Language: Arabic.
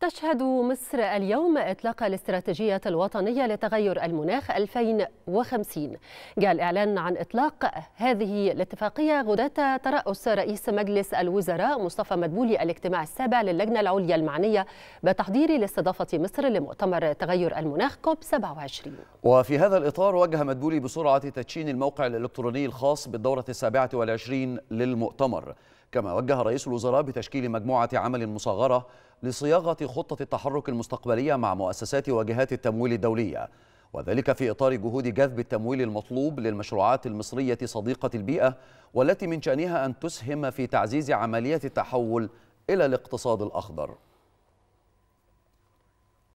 تشهد مصر اليوم إطلاق الاستراتيجية الوطنية لتغير المناخ 2050 جاء الإعلان عن إطلاق هذه الاتفاقية غداة ترأس رئيس مجلس الوزراء مصطفى مدبولي الاجتماع السابع للجنة العليا المعنية بتحضير لاستضافة مصر لمؤتمر تغير المناخ كوب 27 وفي هذا الإطار وجه مدبولي بسرعة تدشين الموقع الإلكتروني الخاص بالدورة السابعة والعشرين للمؤتمر كما وجه رئيس الوزراء بتشكيل مجموعة عمل مصغرة لصياغة خطة التحرك المستقبلية مع مؤسسات وجهات التمويل الدولية وذلك في إطار جهود جذب التمويل المطلوب للمشروعات المصرية صديقة البيئة والتي من شأنها أن تسهم في تعزيز عملية التحول إلى الاقتصاد الأخضر